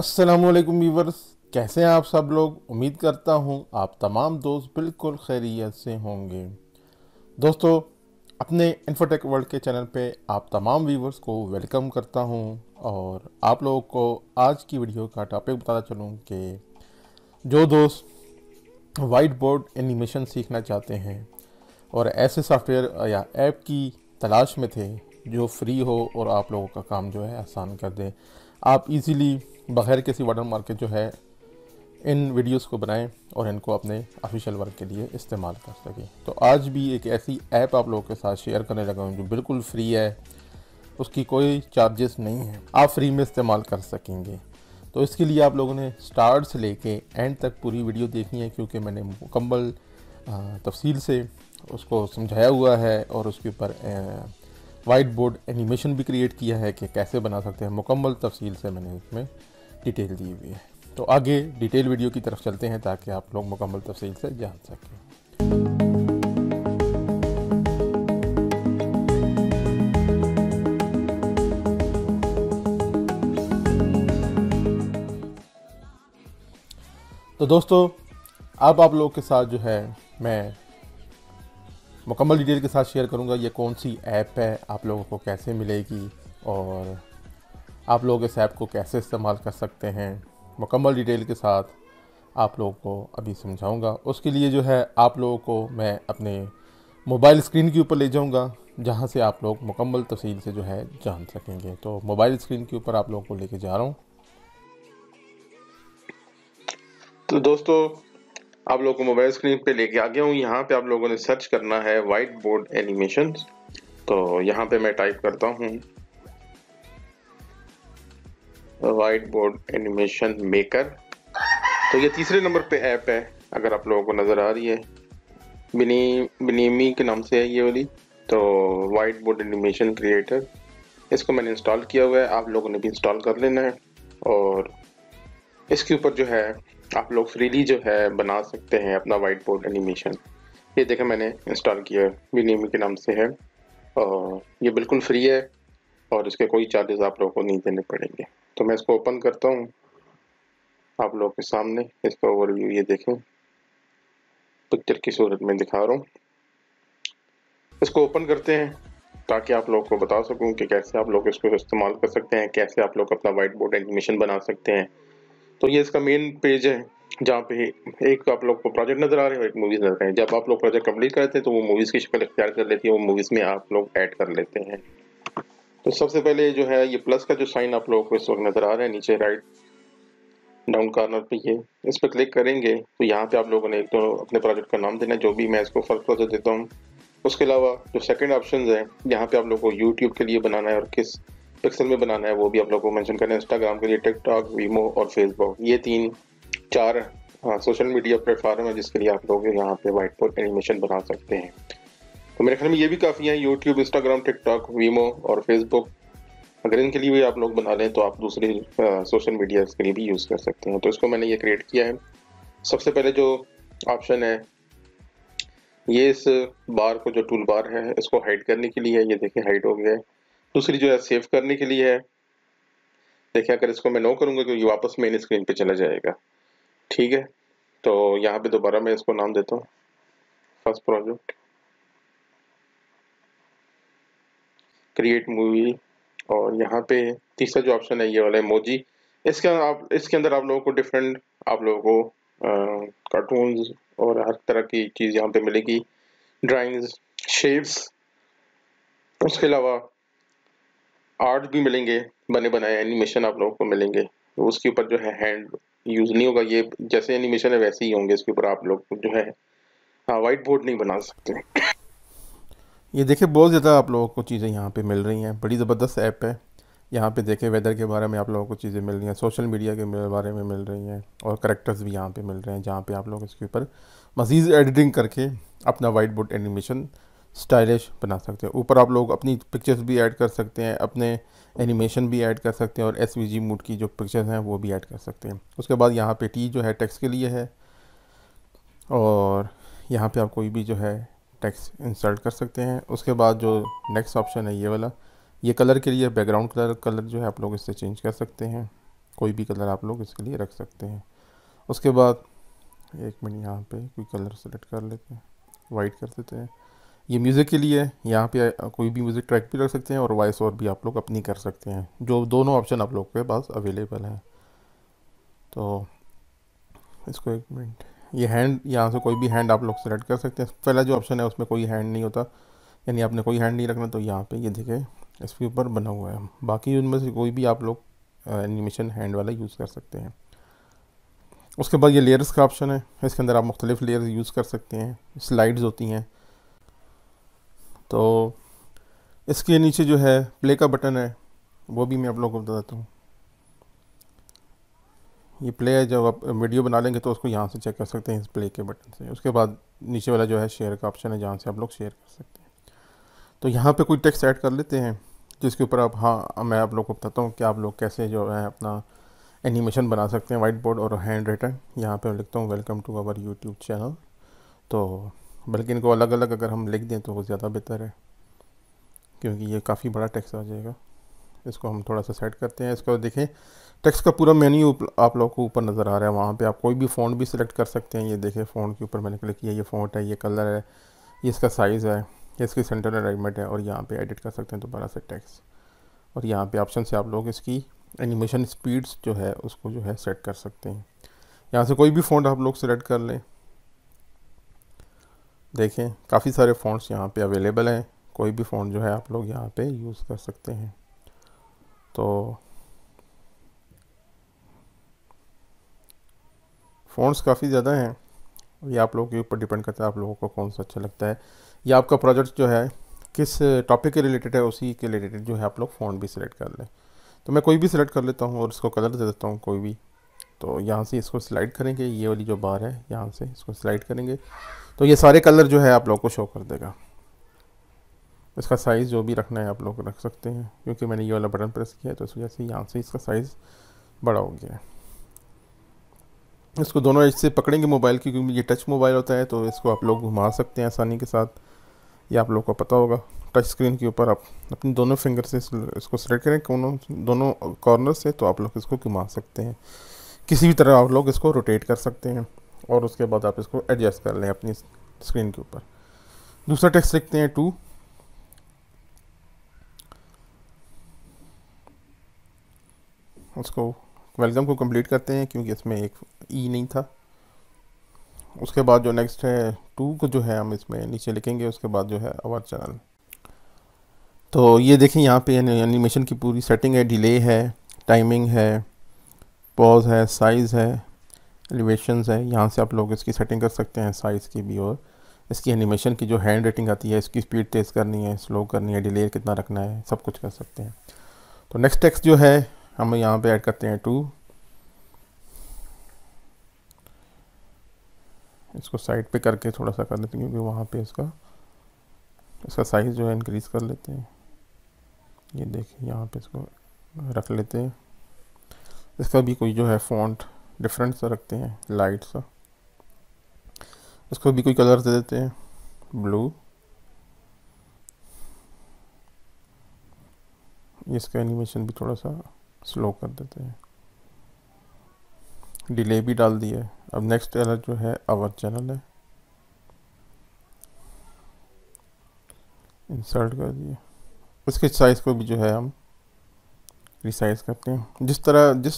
अस्सलाम वालेकुम व्यूवर्स कैसे हैं आप सब लोग उम्मीद करता हूं आप तमाम दोस्त बिल्कुल खैरियत से होंगे दोस्तों अपने इन्फोटेक वर्ल्ड के चैनल पे आप तमाम व्यूवर्स को वेलकम करता हूं और आप लोगों को आज की वीडियो का टॉपिक बताना चलूं कि जो दोस्त वाइट बोर्ड एनिमेशन सीखना चाहते हैं और ऐसे सॉफ्टवेयर या ऐप की तलाश में थे जो फ्री हो और आप लोगों का काम जो है आसान कर दे आप इजीली बगैर किसी वाटर मार्क के जो है इन वीडियोस को बनाएं और इनको अपने ऑफिशियल वर्क के लिए इस्तेमाल कर सकें तो आज भी एक ऐसी ऐप आप लोगों के साथ शेयर करने लगा हूँ जो बिल्कुल फ्री है उसकी कोई चार्जेस नहीं है आप फ्री में इस्तेमाल कर सकेंगे तो इसके लिए आप लोगों ने स्टार्ट से लेके एंड तक पूरी वीडियो देखनी है क्योंकि मैंने मुकम्मल तफसील से उसको समझाया हुआ है और उसके ऊपर वाइट बोर्ड एनिमेशन भी क्रिएट किया है कि कैसे बना सकते हैं मुकम्मल तफसील से मैंने उसमें डिटेल दी हुई है तो आगे डिटेल वीडियो की तरफ चलते हैं ताकि आप लोग मुकम्मल तफसील से जान सकें तो दोस्तों अब आप लोग के साथ जो है मैं मुकम्मल डिटेल के साथ शेयर करूंगा ये कौन सी ऐप है आप लोगों को कैसे मिलेगी और आप लोग इस ऐप को कैसे इस्तेमाल कर सकते हैं मुकम्मल डिटेल के साथ आप लोगों को अभी समझाऊंगा उसके लिए जो है आप लोगों को मैं अपने मोबाइल स्क्रीन के ऊपर ले जाऊंगा जहाँ से आप लोग मुकम्मल तफसील से जो है जान सकेंगे तो मोबाइल स्क्रीन के ऊपर आप लोगों को लेके जा रहा हूँ तो दोस्तों आप लोगों को मोबाइल स्क्रीन पे लेके आ गया हूं यहाँ पे आप लोगों ने सर्च करना है वाइट बोर्ड एनिमेशन तो यहाँ पे मैं टाइप करता हूँ वाइट बोर्ड एनिमेशन मेकर तो ये तीसरे नंबर पे ऐप है अगर आप लोगों को नज़र आ रही है बिनी बिनीमी के नाम से है ये वाली तो वाइट बोर्ड एनिमेशन क्रिएटर इसको मैंने इंस्टॉल किया हुआ है आप लोगों ने भी इंस्टॉल कर लेना है और इसके ऊपर जो है आप लोग फ्रीली जो है बना सकते हैं अपना वाइट बोर्ड एनिमेशन ये देखें मैंने इंस्टॉल किया है बिनीमी के नाम से है और ये बिल्कुल फ्री है और इसके कोई चार्जेस आप लोगों को नहीं देने पड़ेंगे तो मैं इसको ओपन करता हूँ आप लोगों के सामने इसका ओवरव्यू ये देखें पिक्चर की सूरत में दिखा रहा हूँ इसको ओपन करते हैं ताकि आप लोग को बता सकूं कि कैसे आप लोग इसको इस्तेमाल कर सकते हैं कैसे आप लोग अपना वाइट बोर्ड एनिमेशन बना सकते हैं तो ये इसका मेन पेज है जहाँ पे एक आप लोग को प्रोजेक्ट नज़र आ रहे हैं एक मूवीज़ नज़र आ रहे हैं जब आप लोग प्रोजेक्ट कंप्लीट करते हैं तो वो मूवीज़ की शक्ल अख्तियार कर लेती है वो मूवीज़ में आप लोग ऐड कर लेते हैं तो सबसे पहले जो है ये प्लस का जो साइन आप लोगों को इस वक्त नज़र आ रहा है नीचे राइट डाउन कार्नर पे ये इस पर क्लिक करेंगे तो यहाँ पे आप लोगों ने एक तो अपने प्रोजेक्ट का नाम देना है जो भी मैं इसको फर्स्ट प्रोजेक्ट देता हूँ उसके अलावा जो सेकंड ऑप्शन है यहाँ पे आप लोगों को यूट्यूब के लिए बनाना है और किस पिक्सल में बनाना है वो भी आप लोगों को मैंशन करना है इंस्टाग्राम के लिए टिकटॉक वीमो और फेसबुक ये तीन चार सोशल मीडिया प्लेटफॉर्म है जिसके लिए आप लोग यहाँ पे व्हाइट बोर्ड एनिमेशन बना सकते हैं तो मेरे ख्याल में ये भी काफ़ी हैं यूट्यूब इंस्टाग्राम टिकटॉक वीमो और फेसबुक अगर इनके लिए भी आप लोग बना लें तो आप दूसरे सोशल मीडिया के लिए भी यूज़ कर सकते हैं तो इसको मैंने ये क्रिएट किया है सबसे पहले जो ऑप्शन है ये इस बार को जो टूल बार है इसको हाइड करने के लिए है ये देखें हाइड हो गया है दूसरी जो है सेव करने के लिए है देखिए अगर इसको मैं नो करूँगा तो ये वापस मेन स्क्रीन पे चला जाएगा ठीक है तो यहाँ पे दोबारा मैं इसको नाम देता हूँ फर्स्ट प्रोजेक्ट क्रिएट मूवी और यहाँ पे तीसरा जो ऑप्शन है ये वाला मोजी इसके आप इसके अंदर आप लोगों को डिफरेंट आप लोगों को कार्टून और हर तरह की चीज़ यहाँ पे मिलेगी ड्राइंग्स शेप्स उसके अलावा आर्ट भी मिलेंगे बने बनाए एनिमेशन आप लोगों को मिलेंगे उसके ऊपर जो है हैंड यूज़ नहीं होगा ये जैसे एनिमेशन है वैसे ही होंगे इसके ऊपर आप लोग जो है हाँ वाइट बोर्ड नहीं बना सकते ये देखिए बहुत ज़्यादा आप लोगों को चीज़ें यहाँ पे मिल रही हैं बड़ी ज़बरदस्त ऐप है यहाँ पे देखें वेदर के बारे में आप लोगों को चीज़ें मिल रही हैं सोशल मीडिया के बारे में मिल रही हैं और करेक्टर्स भी यहाँ पे मिल रहे हैं जहाँ पे आप लोग इसके ऊपर मज़ीद एडिटिंग करके अपना वाइट बोर्ड एनिमेशन स्टाइलिश बना सकते हैं ऊपर आप लोग अपनी पिक्चर्स भी ऐड कर सकते हैं अपने एनिमेशन भी ऐड कर सकते हैं और एस वी मूड की जो पिक्चर्स हैं वो भी ऐड कर सकते हैं उसके बाद यहाँ पर टी जो है टेक्स के लिए है और यहाँ पर आप कोई भी जो है टेक्स्ट इंसर्ट कर सकते हैं उसके बाद जो नेक्स्ट ऑप्शन है ये वाला ये कलर के लिए बैकग्राउंड कलर कलर जो है आप लोग इससे चेंज कर सकते हैं कोई भी कलर आप लोग इसके लिए रख सकते हैं उसके बाद एक मिनट यहाँ पे कोई कलर सेलेक्ट कर लेते हैं वाइट कर देते हैं ये म्यूज़िक के लिए यहाँ पे कोई भी म्यूज़िक ट्रैक भी रख सकते हैं और वॉइस और भी आप लोग अपनी कर सकते हैं जो दोनों ऑप्शन आप लोग के पास अवेलेबल हैं तो इसको एक मिनट ये हैंड यहाँ से कोई भी हैंड आप लोग सेलेक्ट कर सकते हैं पहला जो ऑप्शन है उसमें कोई हैंड नहीं होता यानी आपने कोई हैंड नहीं रखना तो यहाँ पे ये देखें इसके ऊपर बना हुआ है बाकी उनमें से कोई भी आप लोग एनिमेशन हैंड वाला यूज़ कर सकते हैं उसके बाद ये लेयर्स का ऑप्शन है इसके अंदर आप मुख्तलिफ़ लेयर्स यूज़ कर सकते हैं स्लाइड्स होती हैं तो इसके नीचे जो है प्ले का बटन है वो भी मैं आप लोगों को बताता हूँ ये प्ले है जब आप वीडियो बना लेंगे तो उसको यहाँ से चेक कर सकते हैं इस प्ले के बटन से उसके बाद नीचे वाला जो है शेयर का ऑप्शन है जहाँ से आप लोग शेयर कर सकते हैं तो यहाँ पे कोई टेक्स्ट ऐड कर लेते हैं जिसके ऊपर आप हाँ मैं आप लोग को बताता हूँ कि आप लोग कैसे जो है अपना एनिमेशन बना सकते हैं वाइट बोर्ड और हैंड रिटन यहाँ पर लिखता हूँ welcome to our YouTube channel तो बल्कि इनको अलग अलग अगर हम लिख दें तो वो ज़्यादा बेहतर है क्योंकि ये काफ़ी बड़ा टेक्स्ट आ जाएगा इसको हम थोड़ा सा सेट करते हैं इसको देखें टेक्स्ट का पूरा मेन्यू आप लोग को ऊपर नज़र आ रहा है वहाँ पे आप कोई भी फ़ॉन्ट भी सिलेक्ट कर सकते हैं ये देखें फ़ॉन्ट के ऊपर मैंने क्लिक किया ये फ़ॉन्ट है ये कलर है ये इसका साइज़ है ये इसकी सेंटर अरेंजमेंट है और यहाँ पे एडिट कर सकते हैं दोबारा से टेक्स और यहाँ पे ऑप्शन से आप लोग इसकी एनिमेशन स्पीड्स जो है उसको जो है सेट कर सकते हैं यहाँ से कोई भी फ़ोन आप लोग सेलेक्ट कर लें देखें काफ़ी सारे फ़ोनस यहाँ पर अवेलेबल हैं कोई भी फ़ोन जो है आप लोग यहाँ पर यूज़ कर सकते हैं तो फ़ॉन्ट्स काफ़ी ज़्यादा हैं ये आप लोगों के ऊपर डिपेंड करता है आप लोगों को कौन सा अच्छा लगता है या आपका प्रोजेक्ट जो है किस टॉपिक के रिलेटेड है उसी के रिलेटेड जो है आप लोग फ़ॉन्ट भी सिलेक्ट कर लें तो मैं कोई भी सिलेक्ट कर लेता हूँ और इसको कलर दे देता हूँ कोई भी तो यहाँ से इसको स्लाइड करेंगे ये वाली जो बार है यहाँ से इसको स्लाइड करेंगे तो ये सारे कलर जो है आप लोग को शो कर देगा इसका साइज़ जो भी रखना है आप लोग रख सकते हैं क्योंकि मैंने ये वाला बटन प्रेस किया है तो इस वजह से यहाँ से इसका साइज़ बड़ा हो गया है इसको दोनों एज से पकड़ेंगे मोबाइल की क्योंकि ये टच मोबाइल होता है तो इसको आप लोग घुमा सकते हैं आसानी के साथ ये आप लोग को पता होगा टच स्क्रीन के ऊपर आप अपनी दोनों फिंगर से इसको सेलेक्ट करें दोनों दोनों कॉर्नर से तो आप लोग इसको घुमा सकते हैं किसी भी तरह आप लोग इसको रोटेट कर सकते हैं और उसके बाद आप इसको एडजस्ट कर लें अपनी स्क्रीन के ऊपर दूसरा टेक्स्ट लिखते हैं टू उसको वेलकम को कंप्लीट करते हैं क्योंकि इसमें एक ई e नहीं था उसके बाद जो नेक्स्ट है टू को जो है हम इसमें नीचे लिखेंगे उसके बाद जो है आवर चैनल तो ये देखें यहाँ पे एनिमेशन की पूरी सेटिंग है डिले है टाइमिंग है पॉज है साइज़ है एलिवेशन है यहाँ से आप लोग इसकी सेटिंग कर सकते हैं साइज़ की भी और इसकी एनिमेशन की जो हैंड रेटिंग आती है इसकी स्पीड तेज़ करनी है स्लो करनी है डिले कितना रखना है सब कुछ कर सकते हैं तो नेक्स्ट टेक्स्ट जो है हम यहाँ पे ऐड करते हैं टू इसको साइड पे करके थोड़ा सा कर लेते हैं क्योंकि वहाँ पे इसका इसका साइज़ जो है इंक्रीज़ कर लेते हैं ये देखिए यहाँ पे इसको रख लेते हैं इसका भी कोई जो है फॉन्ट डिफरेंट सा रखते हैं लाइट सा इसको भी कोई कलर दे देते हैं ब्लू इसका एनिमेशन भी थोड़ा सा स्लो कर देते हैं डिले भी डाल दिया है अब नेक्स्ट एरर जो है आवर चैनल है इंसर्ट कर दिए उसके साइज़ को भी जो है हम रिसाइज करते हैं जिस तरह जिस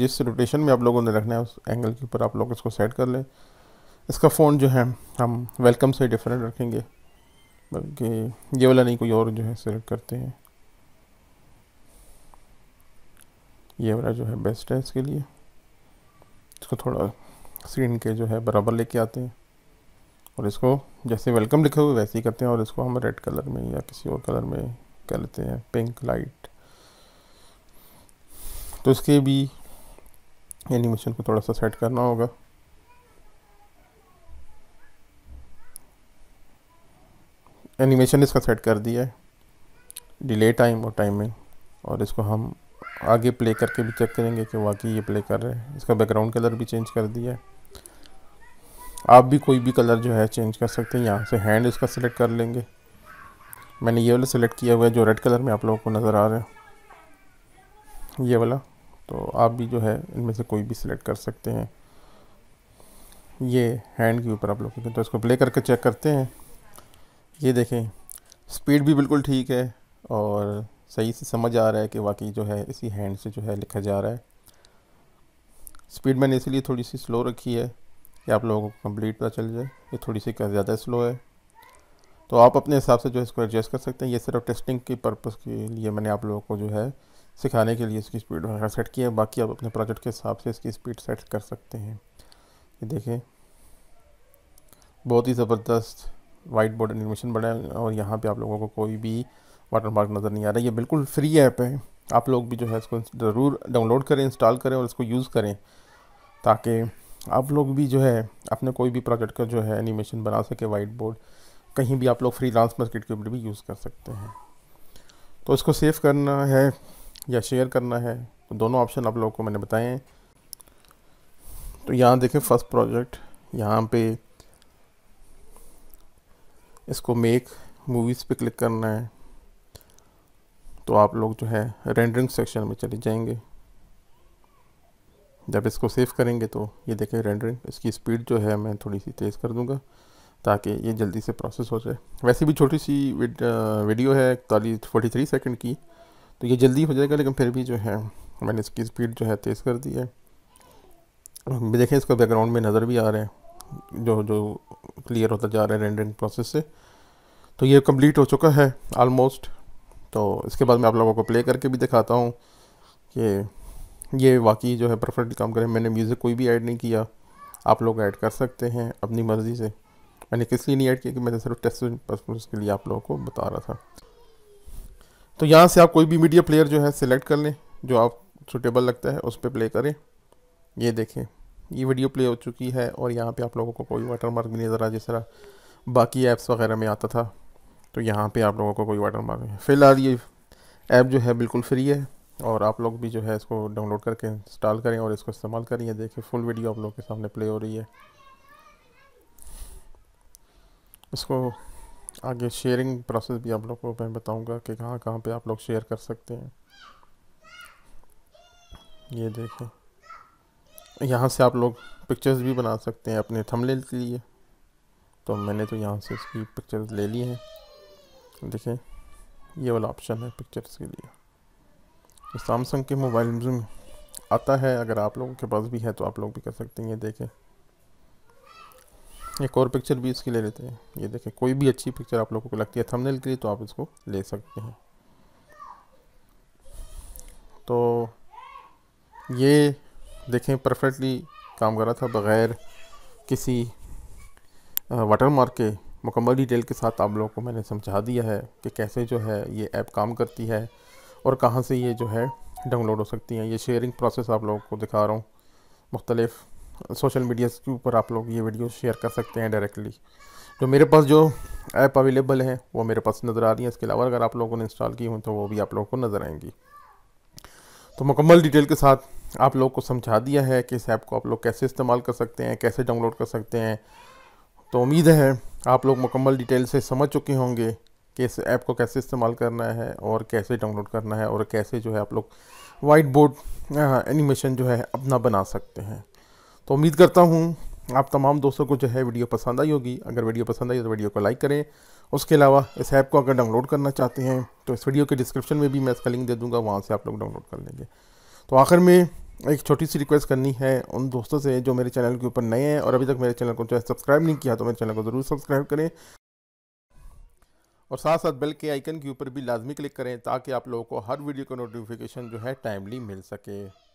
जिस रोटेशन में आप लोगों ने रखना है उस एंगल के ऊपर आप लोग इसको सेट कर लें इसका फ़ोन जो है हम वेलकम से डिफरेंट रखेंगे बल्कि ये वाला नहीं कोई और जो है सेलेक्ट करते हैं ये वाला जो है बेस्ट है इसके लिए इसको थोड़ा स्क्रीन के जो है बराबर लेके आते हैं और इसको जैसे वेलकम लिखे हुए वैसे ही करते हैं और इसको हम रेड कलर में या किसी और कलर में कर लेते हैं पिंक लाइट तो इसके भी एनिमेशन को थोड़ा सा सेट करना होगा एनिमेशन इसका सेट कर दिया है डिले टाइम और टाइमिंग और इसको हम आगे प्ले करके भी चेक करेंगे कि वाकई ये प्ले कर रहे हैं इसका बैकग्राउंड कलर भी चेंज कर दिया है आप भी कोई भी कलर जो है चेंज कर सकते हैं यहाँ से हैंड इसका सिलेक्ट कर लेंगे मैंने ये वाला सिलेक्ट किया हुआ है जो रेड कलर में आप लोगों को नज़र आ रहा है ये वाला तो आप भी जो है इनमें से कोई भी सिलेक्ट कर सकते हैं ये हैंड के ऊपर आप लोग तो इसको प्ले करके चेक करते हैं ये देखें स्पीड भी बिल्कुल ठीक है और सही से समझ आ रहा है कि वाकई जो है इसी हैंड से जो है लिखा जा रहा है स्पीड मैंने इसलिए थोड़ी सी स्लो रखी है कि आप लोगों को कंप्लीट पता चल जाए ये थोड़ी सी ज़्यादा स्लो है तो आप अपने हिसाब से जो है इसको एडजस्ट कर सकते हैं ये सिर्फ टेस्टिंग के पर्पज़ के लिए मैंने आप लोगों को जो है सिखाने के लिए इसकी स्पीड वगैरह सेट की है बाकी आप अपने प्रोजेक्ट के हिसाब से इसकी स्पीड सेट कर सकते हैं ये देखें बहुत ही ज़बरदस्त वाइट बोर्ड एनिमेशन बना और यहाँ पे आप लोगों को कोई भी वाटर मार्क नज़र नहीं आ रहा ये बिल्कुल फ्री ऐप है आप लोग भी जो है इसको ज़रूर डाउनलोड करें इंस्टॉल करें और इसको यूज़ करें ताकि आप लोग भी जो है अपने कोई भी प्रोजेक्ट का जो है एनिमेशन बना सके वाइट बोर्ड कहीं भी आप लोग फ्री लांस मार्केट के ऊपर भी यूज़ कर सकते हैं तो इसको सेव करना है या शेयर करना है तो दोनों ऑप्शन आप लोगों को मैंने बताए हैं तो यहाँ देखें फर्स्ट प्रोजेक्ट यहाँ पे इसको मेक मूवीज़ पे क्लिक करना है तो आप लोग जो है रेंडरिंग सेक्शन में चले जाएंगे जब इसको सेव करेंगे तो ये देखें रेंडरिंग इसकी स्पीड जो है मैं थोड़ी सी तेज़ कर दूंगा ताकि ये जल्दी से प्रोसेस हो जाए वैसे भी छोटी सी वीडियो है इकतालीस फोर्टी थ्री सेकेंड की तो ये जल्दी हो जाएगा लेकिन फिर भी जो है मैंने इसकी स्पीड जो है तेज़ कर दी है देखें इसका बैकग्राउंड में नज़र भी आ रहा है जो जो क्लियर होता जा रहा है रेंडरिंग प्रोसेस से तो ये कम्प्लीट हो चुका है आलमोस्ट तो इसके बाद मैं आप लोगों को प्ले करके भी दिखाता हूँ कि ये वाकई जो है परफेक्ट काम करें मैंने म्यूज़िक कोई भी ऐड नहीं किया आप लोग ऐड कर सकते हैं अपनी मर्ज़ी से मैंने किस लिए नहीं ऐड किया कि मैंने सिर्फ टेस्ट पर्पज़ के लिए आप लोगों को बता रहा था तो यहाँ से आप कोई भी मीडिया प्लेयर जो है सिलेक्ट कर लें जो आप सुटेबल लगता है उस पर प्ले करें ये देखें ये वीडियो प्ले हो चुकी है और यहाँ पे आप लोगों को कोई वाटर मार्क भी नहीं नज़र आ जिस तरह बाकी ऐप्स वगैरह में आता था तो यहाँ पे आप लोगों को कोई वाटर मार्क नहीं फ़िलहाल ये ऐप जो है बिल्कुल फ्री है और आप लोग भी जो है इसको डाउनलोड करके इंस्टॉल करें और इसको इस्तेमाल करिए देखिए फुल वीडियो आप लोग के सामने प्ले हो रही है इसको आगे शेयरिंग प्रोसेस भी आप लोग को मैं बताऊंगा कि कहाँ कहाँ पे आप लोग शेयर कर सकते हैं ये देखें यहाँ से आप लोग पिक्चर्स भी बना सकते हैं अपने थंबनेल के लिए तो मैंने तो यहाँ से इसकी पिक्चर्स ले ली हैं देखें ये वाला ऑप्शन है पिक्चर्स के लिए सैमसंग के मोबाइल में आता है अगर आप लोगों के पास भी है तो आप लोग भी कर सकते हैं ये देखें एक और पिक्चर भी इसकी ले लेते हैं ये देखें कोई भी अच्छी पिक्चर आप लोगों को लगती है थंबनेल के लिए तो आप इसको ले सकते हैं तो ये देखें परफेक्टली काम कर रहा था बग़ैर किसी वाटर मार्क के मुकम्मल डिटेल के साथ आप लोगों को मैंने समझा दिया है कि कैसे जो है ये ऐप काम करती है और कहाँ से ये जो है डाउनलोड हो सकती हैं ये शेयरिंग प्रोसेस आप लोगों को दिखा रहा हूँ मुख्तलिफ़ सोशल मीडिया के ऊपर आप लोग ये वीडियो शेयर कर सकते हैं डायरेक्टली जो मेरे पास जो ऐप अवेलेबल हैं वो मेरे पास नज़र आ रही हैं इसके अलावा अगर आप लोगों ने इंस्टॉल की हूँ तो वो भी आप लोगों को नज़र आएंगी तो मुकम्मल डिटेल के साथ आप लोगों को समझा दिया है कि इस ऐप को आप लोग कैसे इस्तेमाल कर सकते हैं कैसे डाउनलोड कर सकते हैं तो उम्मीद है आप लोग मुकम्मल डिटेल से समझ चुके होंगे कि इस ऐप को कैसे इस्तेमाल करना है और कैसे डाउनलोड करना है और कैसे जो है आप लोग वाइट बोर्ड एनिमेशन जो है अपना बना सकते हैं तो उम्मीद करता हूँ आप तमाम दोस्तों को जो है वीडियो पसंद आई होगी अगर वीडियो पसंद आई तो वीडियो को लाइक करें उसके अलावा इस ऐप को अगर डाउनलोड करना चाहते हैं तो इस वीडियो के डिस्क्रिप्शन में भी मैं इसका लिंक दे दूँगा वहाँ से आप लोग डाउनलोड कर लेंगे तो आखिर में एक छोटी सी रिक्वेस्ट करनी है उन दोस्तों से जो मेरे चैनल के ऊपर नए हैं और अभी तक मेरे चैनल को जो है सब्सक्राइब नहीं किया तो मेरे चैनल को ज़रूर सब्सक्राइब करें और साथ साथ बेल के आइकन के ऊपर भी लाजमी क्लिक करें ताकि आप लोगों को हर वीडियो का नोटिफिकेशन जो है टाइमली मिल सके